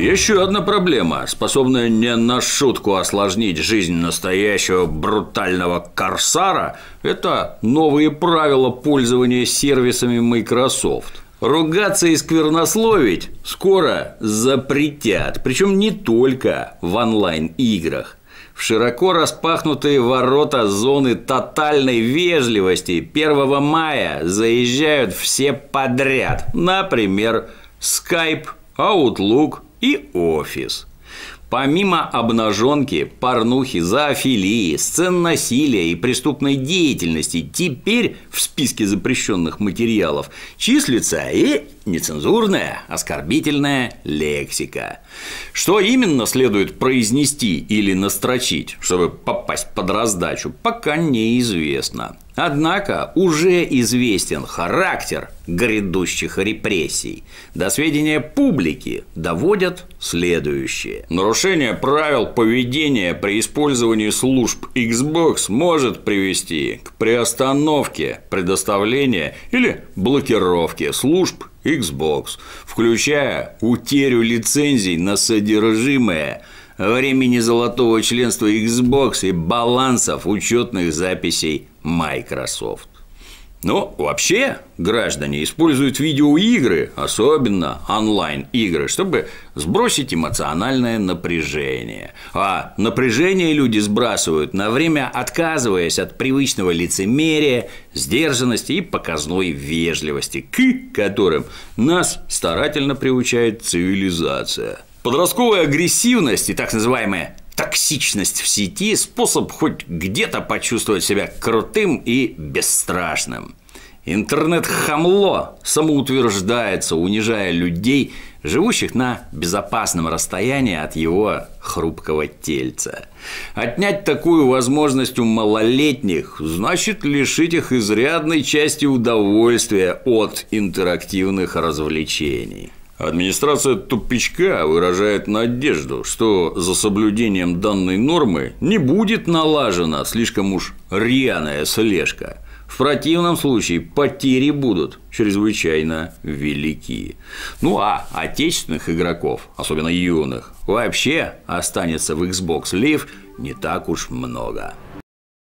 Еще одна проблема, способная не на шутку осложнить жизнь настоящего брутального корсара, это новые правила пользования сервисами Microsoft. Ругаться и сквернословить скоро запретят, причем не только в онлайн-играх. В широко распахнутые ворота зоны тотальной вежливости 1 мая заезжают все подряд. Например, Skype, Outlook, и офис. Помимо обнаженки, порнухи, зоофилии, сцен насилия и преступной деятельности, теперь в списке запрещенных материалов числится и нецензурная, оскорбительная лексика. Что именно следует произнести или настрочить, чтобы попасть под раздачу, пока неизвестно. Однако уже известен характер грядущих репрессий. До сведения публики доводят следующее. Нарушение правил поведения при использовании служб Xbox может привести к приостановке предоставления или блокировке служб Xbox, включая утерю лицензий на содержимое времени золотого членства Xbox и балансов учетных записей Microsoft. Но вообще граждане используют видеоигры, особенно онлайн-игры, чтобы сбросить эмоциональное напряжение. А напряжение люди сбрасывают на время, отказываясь от привычного лицемерия, сдержанности и показной вежливости, к которым нас старательно приучает цивилизация. Подростковая агрессивность и так называемая токсичность в сети – способ хоть где-то почувствовать себя крутым и бесстрашным. Интернет-хамло самоутверждается, унижая людей, живущих на безопасном расстоянии от его хрупкого тельца. Отнять такую возможность у малолетних значит лишить их изрядной части удовольствия от интерактивных развлечений. Администрация тупичка выражает надежду, что за соблюдением данной нормы не будет налажена слишком уж рьяная слежка. В противном случае потери будут чрезвычайно велики. Ну а отечественных игроков, особенно юных, вообще останется в Xbox Live не так уж много.